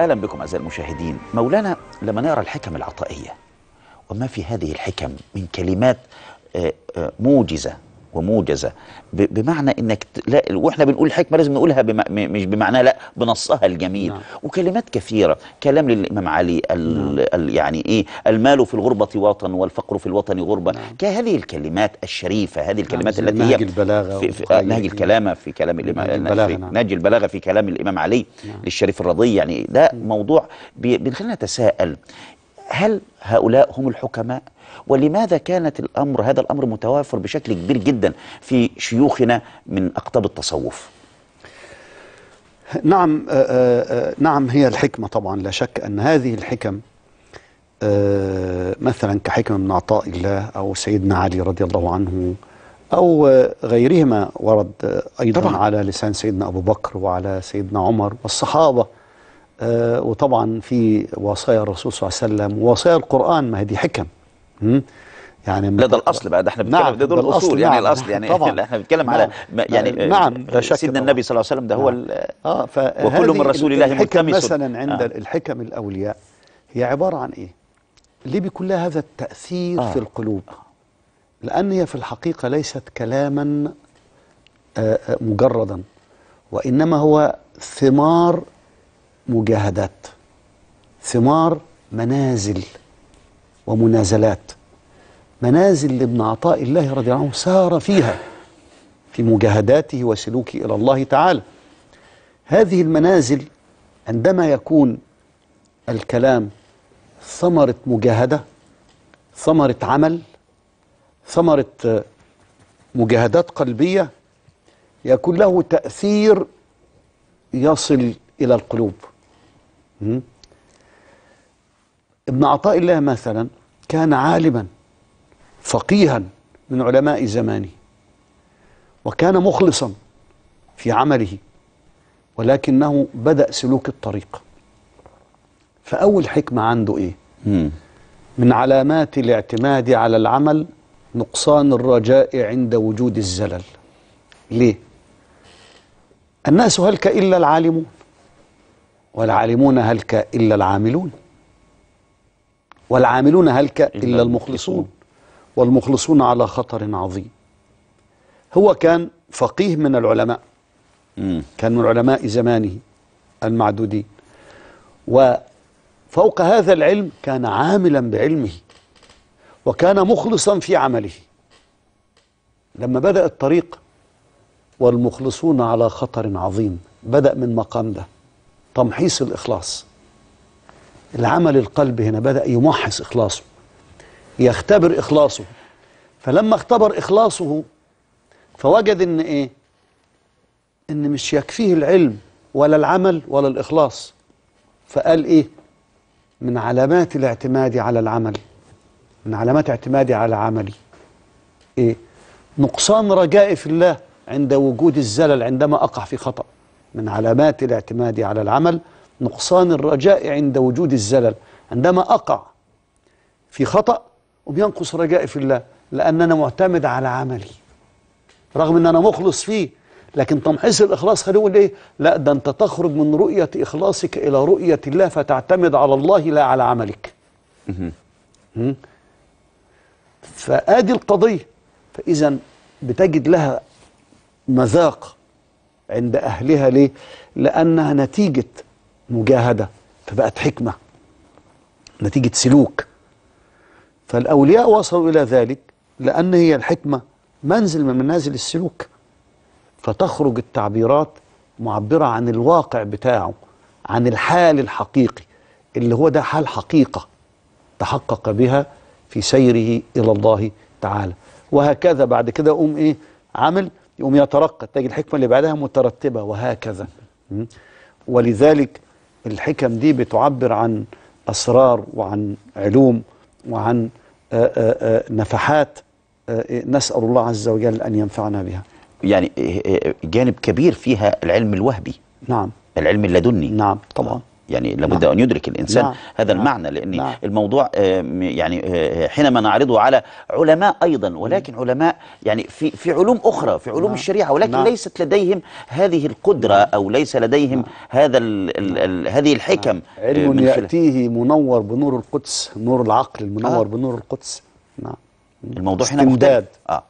اهلا بكم اعزائي المشاهدين مولانا لما نقرا الحكم العطائيه وما في هذه الحكم من كلمات آه، آه، موجزه وموجزه بمعنى انك لا واحنا بنقول الحكمه لازم نقولها بم مش بمعناها لا بنصها الجميل نعم. وكلمات كثيره كلام للامام علي ال نعم. ال يعني ايه المال في الغربه وطن والفقر في الوطن غربه نعم. كهذه الكلمات الشريفه هذه الكلمات نعم. التي هي نهج البلاغه في, في نهج الكلام في كلام الامام البلاغه نعم. نهج البلاغه في كلام الامام علي نعم. للشريف الرضي يعني ده نعم. موضوع بيخلينا نتساءل هل هؤلاء هم الحكماء ولماذا كانت الأمر هذا الأمر متوافر بشكل كبير جدا في شيوخنا من أقطاب التصوف نعم آه، آه، آه، نعم هي الحكمة طبعا لا شك أن هذه الحكم مثلا كحكمة من عطاء الله أو سيدنا علي رضي الله عنه أو غيرهما ورد أيضا طبعا. على لسان سيدنا أبو بكر وعلى سيدنا عمر والصحابة آه، وطبعا في وصايا الرسول صلى الله عليه وسلم وصايا القرآن ما هي دي حكم يعني لا ده الاصل بقى ده احنا بنتكلم نعم ده دول الاصول يعني نعم الاصل نعم، يعني طبعا احنا بنتكلم نعم على يعني آه، نعم لا شك سيدنا النبي صلى الله عليه وسلم ده هو اه, آه، وكل من رسول الله الحكم مثلا عند آه الحكم الاولياء هي عباره عن ايه؟ ليه بيكون لها هذا التاثير آه في القلوب؟ لان هي في الحقيقه ليست كلاما مجردا وانما هو ثمار مجاهدات ثمار منازل ومنازلات منازل لابن عطاء الله رضي الله عنه سار فيها في مجاهداته وسلوكه إلى الله تعالى هذه المنازل عندما يكون الكلام ثمرة مجاهدة ثمرة عمل ثمرة مجاهدات قلبية يكون له تأثير يصل إلى القلوب ابن عطاء الله مثلا كان عالما فقيها من علماء زمانه وكان مخلصا في عمله ولكنه بدأ سلوك الطريق فأول حكمة عنده إيه مم. من علامات الاعتماد على العمل نقصان الرجاء عند وجود الزلل ليه الناس هلك إلا العالمون والعالمون هلك إلا العاملون والعاملون هلك إلا المخلصون والمخلصون على خطر عظيم هو كان فقيه من العلماء كان من علماء زمانه المعدودين وفوق هذا العلم كان عاملا بعلمه وكان مخلصا في عمله لما بدأ الطريق والمخلصون على خطر عظيم بدأ من مقام ده تمحيص الإخلاص العمل القلب هنا بدأ يمحص إخلاصه يختبر إخلاصه فلما اختبر إخلاصه فوجد إن إيه إن مش يكفيه العلم ولا العمل ولا الإخلاص فقال إيه من علامات الاعتماد على العمل من علامات اعتمادي على عملي إيه نقصان رجائي في الله عند وجود الزلل عندما أقع في خطأ من علامات الاعتماد على العمل نقصان الرجاء عند وجود الزلل عندما أقع في خطأ وبينقص رجائي في الله لأن أنا معتمد على عملي رغم أن أنا مخلص فيه لكن تمحيص الإخلاص خليه يقول إيه لا ده أنت تخرج من رؤية إخلاصك إلى رؤية الله فتعتمد على الله لا على عملك فآدي القضية فإذا بتجد لها مذاق عند أهلها ليه؟ لأنها نتيجة مجاهدة فبقت حكمة نتيجة سلوك فالأولياء وصلوا إلى ذلك لأن هي الحكمة منزل من منازل السلوك فتخرج التعبيرات معبرة عن الواقع بتاعه عن الحال الحقيقي اللي هو ده حال حقيقة تحقق بها في سيره إلى الله تعالى وهكذا بعد كده قوم إيه عمل يقوم يترقى تجي الحكمة اللي بعدها مترتبة وهكذا ولذلك الحكم دي بتعبر عن أسرار وعن علوم وعن آه، آه، آه، نفحات نسأل الله عز وجل أن ينفعنا بها يعني جانب كبير فيها العلم الوهبي نعم العلم اللدني نعم طبعا يعني لابد نعم. أن يدرك الإنسان نعم. هذا نعم. المعنى لأن نعم. الموضوع آه، يعني آه، آه، حينما نعرضه على علماء أيضا ولكن علماء يعني في في علوم أخرى في علوم نعم. الشريعة ولكن نعم. ليست لديهم هذه القدرة نعم. أو ليس لديهم نعم. هذا الـ الـ نعم. الـ هذه الحكم نعم. علم من يأتيه منور بنور القدس نور العقل المنور آه. بنور القدس نعم الموضوع هنا مختلف آه.